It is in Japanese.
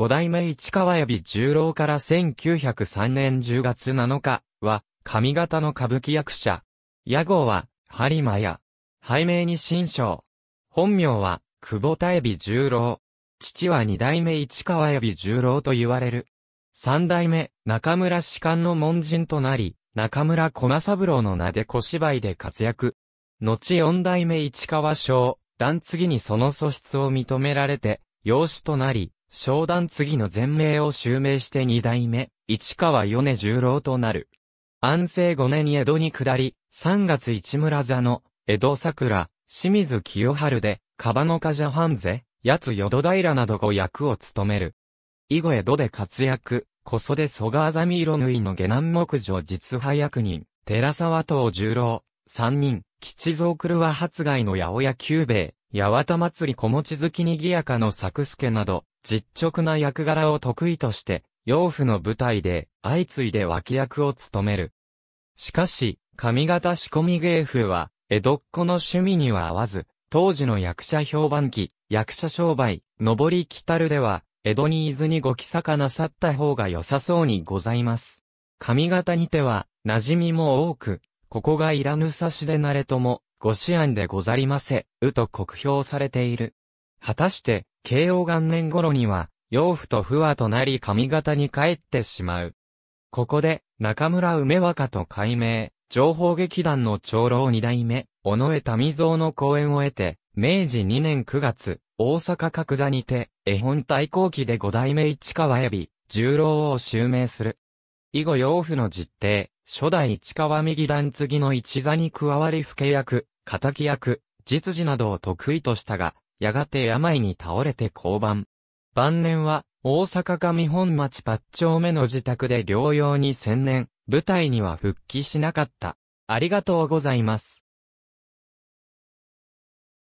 五代目市川海老十郎から1903年10月7日は、上方の歌舞伎役者。屋号は、播磨屋。背名に新章。本名は、久保田海老十郎。父は二代目市川海老十郎と言われる。三代目、中村士官の門人となり、中村小三郎の名で小芝居で活躍。後四代目市川省、段次にその素質を認められて、養子となり、商談次の全名を襲名して二代目、市川米十郎となる。安政五年に江戸に下り、三月市村座の、江戸桜、清水清春で、カバノカジャハンゼ、八つ淀平など5役を務める。以後江戸で活躍、小袖蘇我あざみ色縫いの下男木女実派役人、寺沢藤十郎、三人、吉蔵狂は発害の八百屋久兵衛、八幡祭り小餅好きにぎやかの作助など、実直な役柄を得意として、養父の舞台で、相次いで脇役を務める。しかし、上方仕込み芸風は、江戸っ子の趣味には合わず、当時の役者評判期、役者商売、上り来たるでは、江戸に伊豆にご帰坂なさった方が良さそうにございます。上方にては、馴染みも多く、ここがいらぬ差しでなれとも、ご思案でござりませ、うと酷評されている。果たして、慶応元年頃には、養父と不和となり上方に帰ってしまう。ここで、中村梅若と改名、情報劇団の長老二代目、尾上民蔵の講演を得て、明治2年9月、大阪角座にて、絵本対抗期で五代目市川エび十郎を襲名する。以後養父の実定、初代市川右段次の一座に加わり不契役、仇役、実事などを得意としたが、やがて病に倒れて降板。晩年は、大阪上本町八丁目の自宅で療養に専念、舞台には復帰しなかった。ありがとうございます。